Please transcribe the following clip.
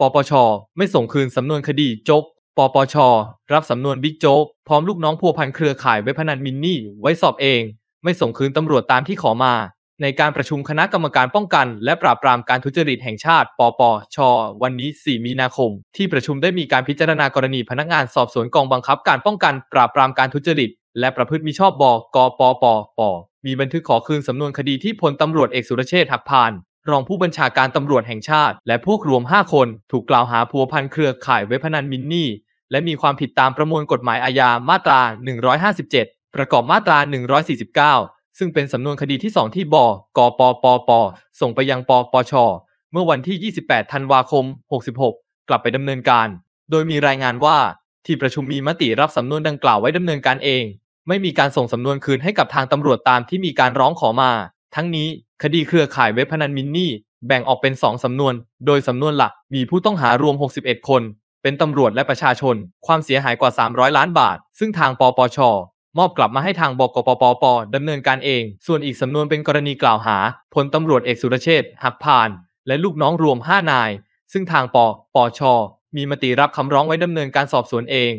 ปปช ไม่ส่งคืน สำนวนคดีโจ๊กปปช รับสำนวน บิ๊กโจ๊กพร้อมลูกน้องพัวพันเครือข่ายเว็บพนันมินนี่ ไว้สอบเอง ไม่ส่งคืนตำรวจตามที่ขอมา ในการประชุมคณะกรรมการป้องกันและปราบปรามการทุจริตแห่งชาติปปชวันนี้ 4 มีนาคม ที่ประชุมได้มีการพิจารณากรณีพนักงานสอบสวนกองบังคับการป้องกัน ปราบปรามการทุจริตและประพฤติมิชอบบอกปปปมีบันทึกขอคืนสำนวนคดีที่พลตำรวจเอกสุรเชษฐ์หักพานรองผู้บัญชาการตำรวจแห่งชาติ และพวกรวม 5 คนถูกกล่าวหาพัวพันเครือข่ายเว็บพนันมินนี่ และมีความผิดตามประมวลกฎหมายอาญามาตรา 157 ประกอบมาตรา 149 ซึ่งเป็นสำนวนคดีที่ 2 ที่บกปปป ส่งไปยังปปช เมื่อวันที่ 28ธันวาคม 66 กลับไปดำเนินการ โดยมีรายงานว่า ที่ประชุมมีมติรับสำนวนดังกล่าวไว้ดำเนินการเอง ไม่มีการส่งสำนวนคืนให้กับทางตำรวจตามที่มีการร้องขอมาทั้งนี้คดีเครือข่ายเว็บพนันมินนี่แบ่งออกเป็น 2 สำนวน โดยสำนวนหลัก มีผู้ต้องหารวม 61 คน เป็นตำรวจและประชาชน ความเสียหายกว่า 300 ล้านบาท ซึ่งทาง ปปช มอบกลับมาให้ทางบกปปป ดำเนินการเอง ส่วนอีกสำนวนเป็นกรณีกล่าวหาพลตำรวจเอกสุรเชษหักพาน และลูกน้องรวม5นายซึ่งทางปปช มีมติรับคำร้องไว้ดำเนินการสอบสวนเอง